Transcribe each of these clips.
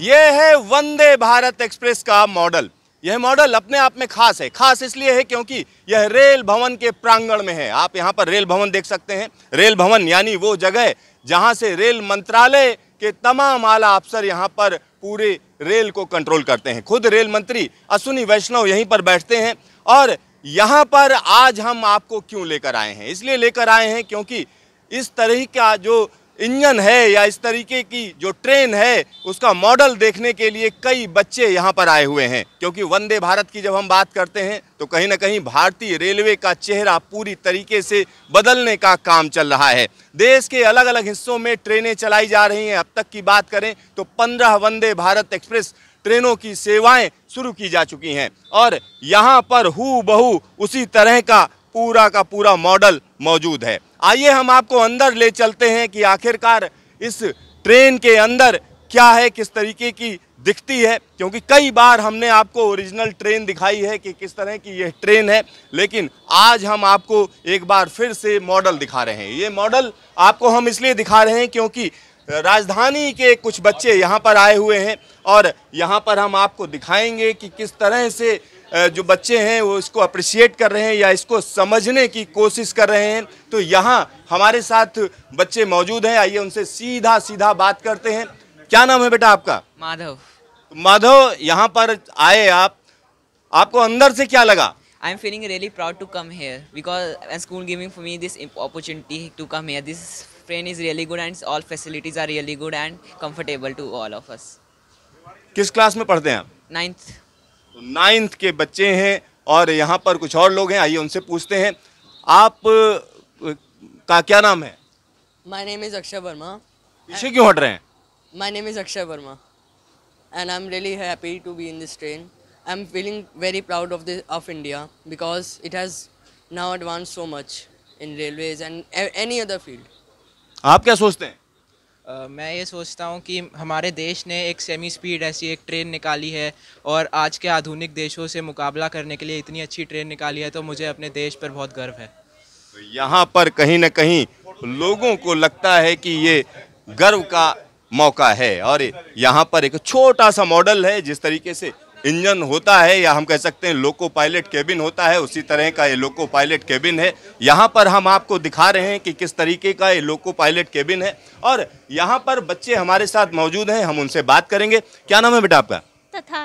ये है वंदे भारत एक्सप्रेस का मॉडल यह मॉडल अपने आप में खास है खास इसलिए है क्योंकि यह रेल भवन के प्रांगण में है आप यहाँ पर रेल भवन देख सकते हैं रेल भवन यानी वो जगह जहाँ से रेल मंत्रालय के तमाम आला अफसर यहाँ पर पूरे रेल को कंट्रोल करते हैं खुद रेल मंत्री अश्विनी वैष्णव यहीं पर बैठते हैं और यहाँ पर आज हम आपको क्यों लेकर आए हैं इसलिए लेकर आए हैं क्योंकि इस तरह का जो इंजन है या इस तरीके की जो ट्रेन है उसका मॉडल देखने के लिए कई बच्चे यहाँ पर आए हुए हैं क्योंकि वंदे भारत की जब हम बात करते हैं तो कहीं ना कहीं भारतीय रेलवे का चेहरा पूरी तरीके से बदलने का काम चल रहा है देश के अलग अलग हिस्सों में ट्रेनें चलाई जा रही हैं अब तक की बात करें तो पंद्रह वंदे भारत एक्सप्रेस ट्रेनों की सेवाएं शुरू की जा चुकी हैं और यहाँ पर हु बहू उसी तरह का पूरा का पूरा मॉडल मौजूद है आइए हम आपको अंदर ले चलते हैं कि आखिरकार इस ट्रेन के अंदर क्या है किस तरीके की दिखती है क्योंकि कई बार हमने आपको ओरिजिनल ट्रेन दिखाई है कि किस तरह की यह ट्रेन है लेकिन आज हम आपको एक बार फिर से मॉडल दिखा रहे हैं ये मॉडल आपको हम इसलिए दिखा रहे हैं क्योंकि राजधानी के कुछ बच्चे यहाँ पर आए हुए हैं और यहाँ पर हम आपको दिखाएंगे कि किस तरह से जो बच्चे हैं वो इसको अप्रिशिएट कर रहे हैं या इसको समझने की कोशिश कर रहे हैं तो यहाँ हमारे साथ बच्चे मौजूद हैं आइए उनसे सीधा सीधा बात करते हैं क्या नाम है बेटा आपका माधव माधव यहाँ पर आए आप आपको अंदर से क्या लगा I am feeling really proud to come here because school giving for me this opportunity to come here. This train is really good and all facilities are really good and comfortable to all of us. किस class में पढ़ते हैं आप? Ninth. तो ninth के बच्चे हैं और यहाँ पर कुछ और लोग हैं आइए उनसे पूछते हैं आप का क्या नाम है my name is Akshay Verma पीछे क्यों हट रहे हैं my name is Akshay Verma and I am really happy to be in this train I am feeling very proud of this of India because it has now advance so much in railways and any other field आप क्या सोचते हैं मैं ये सोचता हूँ कि हमारे देश ने एक सेमी स्पीड ऐसी एक ट्रेन निकाली है और आज के आधुनिक देशों से मुकाबला करने के लिए इतनी अच्छी ट्रेन निकाली है तो मुझे अपने देश पर बहुत गर्व है तो यहाँ पर कहीं ना कहीं लोगों को लगता है कि ये गर्व का मौका है और यहाँ पर एक छोटा सा मॉडल है जिस तरीके से इंजन होता है या हम कह सकते हैं लोको पायलट केबिन होता है उसी तरह का ये लोको पायलट केबिन है यहाँ पर हम आपको दिखा रहे हैं कि किस तरीके का ये लोको पायलट केबिन है और यहाँ पर बच्चे हमारे साथ मौजूद हैं हम उनसे बात करेंगे क्या नाम है बेटा आपका तथा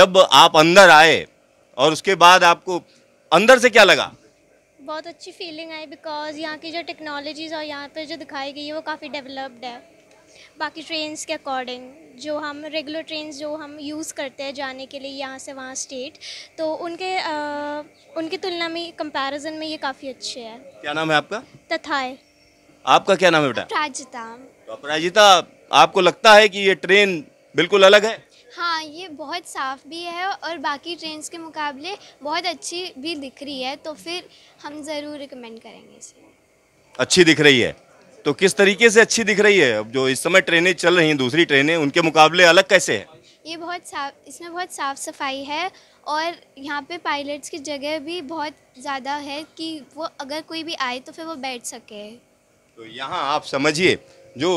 जब आप अंदर आए और उसके बाद आपको अंदर से क्या लगा बहुत अच्छी फीलिंग आई बिकॉज यहाँ की जो टेक्नोलॉजीज़ और यहाँ पे जो दिखाई गई है वो काफ़ी डेवलप्ड है बाकी ट्रेन के अकॉर्डिंग जो हम रेगुलर ट्रेन जो हम यूज़ करते हैं जाने के लिए यहाँ से वहाँ स्टेट तो उनके आ, उनकी तुलना में कंपैरिजन में ये काफ़ी अच्छे हैं क्या नाम है आपका तथाए आपका क्या नाम है बेटा अपराजिता तो अपराजिता आपको लगता है कि ये ट्रेन बिल्कुल अलग है हाँ ये बहुत साफ़ भी है और बाकी ट्रेन के मुकाबले बहुत अच्छी भी दिख रही है तो फिर हम ज़रूर रिकमेंड करेंगे इसे अच्छी दिख रही है तो किस तरीके से अच्छी दिख रही है अब जो इस समय ट्रेनें चल रही हैं दूसरी ट्रेनें उनके मुकाबले अलग कैसे है ये बहुत साफ इसमें बहुत साफ़ सफाई है और यहाँ पे पायलट्स की जगह भी बहुत ज़्यादा है कि वो अगर कोई भी आए तो फिर वो बैठ सके तो यहाँ आप समझिए जो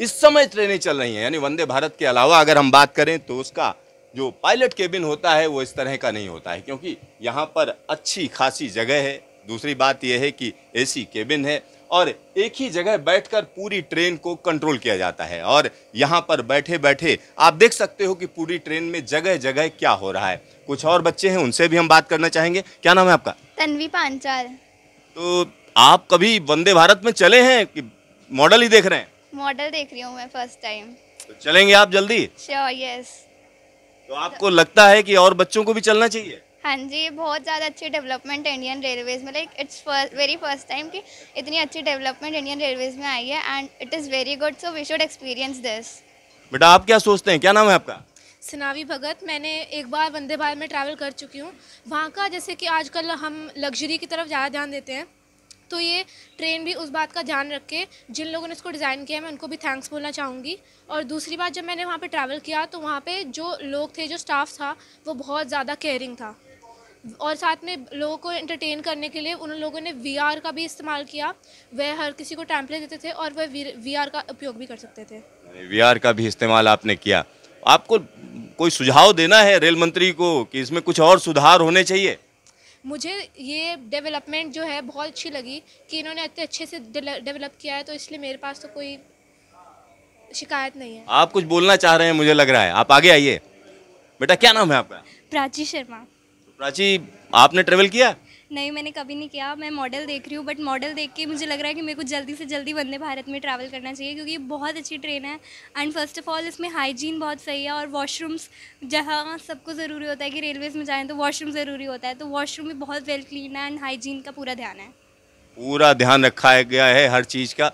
इस समय ट्रेनें चल रही हैं यानी वंदे भारत के अलावा अगर हम बात करें तो उसका जो पायलट केबिन होता है वो इस तरह का नहीं होता है क्योंकि यहाँ पर अच्छी खासी जगह है दूसरी बात यह है कि एसी केबिन है और एक ही जगह बैठकर पूरी ट्रेन को कंट्रोल किया जाता है और यहाँ पर बैठे बैठे आप देख सकते हो कि पूरी ट्रेन में जगह जगह क्या हो रहा है कुछ और बच्चे हैं उनसे भी हम बात करना चाहेंगे क्या नाम है आपका तन्वी पांचाल तो आप कभी वंदे भारत में चले हैं कि मॉडल ही देख रहे हैं मॉडल देख रही हूँ मैं फर्स्ट टाइम तो चलेंगे आप जल्दी श्योर sure, यस yes. तो आपको लगता है कि और बच्चों को भी चलना चाहिए हाँ जी बहुत ज़्यादा अच्छी डेवलपमेंट इंडियन रेलवेज़ में like it's very first time कि इतनी अच्छी डेवलपमेंट इंडियन रेलवेज़ में आई है and it is very good so we should experience this बेटा आप क्या सोचते हैं क्या नाम है आपका सनावी भगत मैंने एक बार वंदे भारत में ट्रैवल कर चुकी हूँ वहाँ का जैसे कि आजकल हम लग्जरी की तरफ ज़्यादा ध्यान देते हैं तो ये ट्रेन भी उस बात का ध्यान रख के जिन लोगों ने इसको डिज़ाइन किया है मैं उनको भी थैंक्स बोलना चाहूँगी और दूसरी बात जब मैंने वहाँ पे ट्रैवल किया तो वहाँ पे जो लोग थे जो स्टाफ था वो बहुत ज़्यादा केयरिंग था और साथ में लोगों को एंटरटेन करने के लिए उन लोगों ने वीआर का भी इस्तेमाल किया वह हर किसी को टैंपलेट देते थे और वह वी का उपयोग भी कर सकते थे वी का भी इस्तेमाल आपने किया आपको कोई सुझाव देना है रेल मंत्री को कि इसमें कुछ और सुधार होने चाहिए मुझे ये डेवलपमेंट जो है बहुत अच्छी लगी कि इन्होंने इतने अच्छे से डेवलप किया है तो इसलिए मेरे पास तो कोई शिकायत नहीं है आप कुछ बोलना चाह रहे हैं मुझे लग रहा है आप आगे आइए बेटा क्या नाम है आपका प्राची शर्मा प्राची आपने ट्रेवल किया नहीं मैंने कभी नहीं किया मैं मॉडल देख रही हूँ बट मॉडल देख के मुझे लग रहा है कि मेरे को जल्दी से जल्दी वंदे भारत में ट्रैवल करना चाहिए क्योंकि ये बहुत अच्छी ट्रेन है एंड फर्स्ट ऑफ ऑल इसमें हाइजीन बहुत सही है और वॉशरूम्स जहाँ सबको ज़रूरी होता है कि रेलवेज में जाएँ तो वॉशरूम ज़रूरी होता है तो वॉशरूम भी बहुत वेल क्लीन है एंड हाइजीन का पूरा ध्यान है पूरा ध्यान रखा गया है हर चीज़ का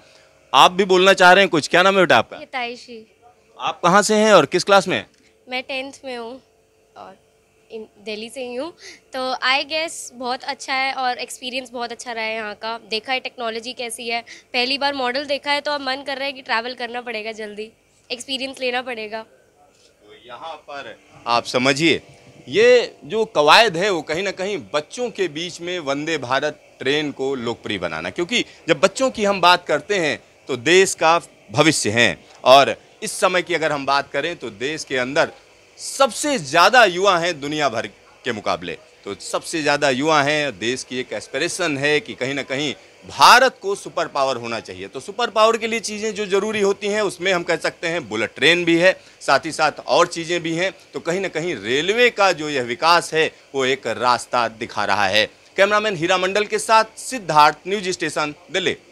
आप भी बोलना चाह रहे हैं कुछ क्या नाम है बेटा आपका आप कहाँ से हैं और किस क्लास में मैं टेंथ में हूँ और दिल्ली से ही हूँ तो आई गेस बहुत अच्छा है और एक्सपीरियंस बहुत अच्छा रहा है यहाँ का देखा है टेक्नोलॉजी कैसी है पहली बार मॉडल देखा है तो अब मन कर रहा है कि ट्रैवल करना पड़ेगा जल्दी एक्सपीरियंस लेना पड़ेगा तो यहाँ पर आप समझिए ये जो कवायद है वो कहीं ना कहीं बच्चों के बीच में वंदे भारत ट्रेन को लोकप्रिय बनाना क्योंकि जब बच्चों की हम बात करते हैं तो देश का भविष्य है और इस समय की अगर हम बात करें तो देश के अंदर सबसे ज़्यादा युवा हैं दुनिया भर के मुकाबले तो सबसे ज़्यादा युवा हैं देश की एक एस्पिरेशन है कि कहीं ना कहीं भारत को सुपर पावर होना चाहिए तो सुपर पावर के लिए चीज़ें जो ज़रूरी होती हैं उसमें हम कह सकते हैं बुलेट ट्रेन भी है साथ ही साथ और चीज़ें भी हैं तो कहीं ना कहीं रेलवे का जो यह विकास है वो एक रास्ता दिखा रहा है कैमरामैन हीरा मंडल के साथ सिद्धार्थ न्यूज स्टेशन दिल्ली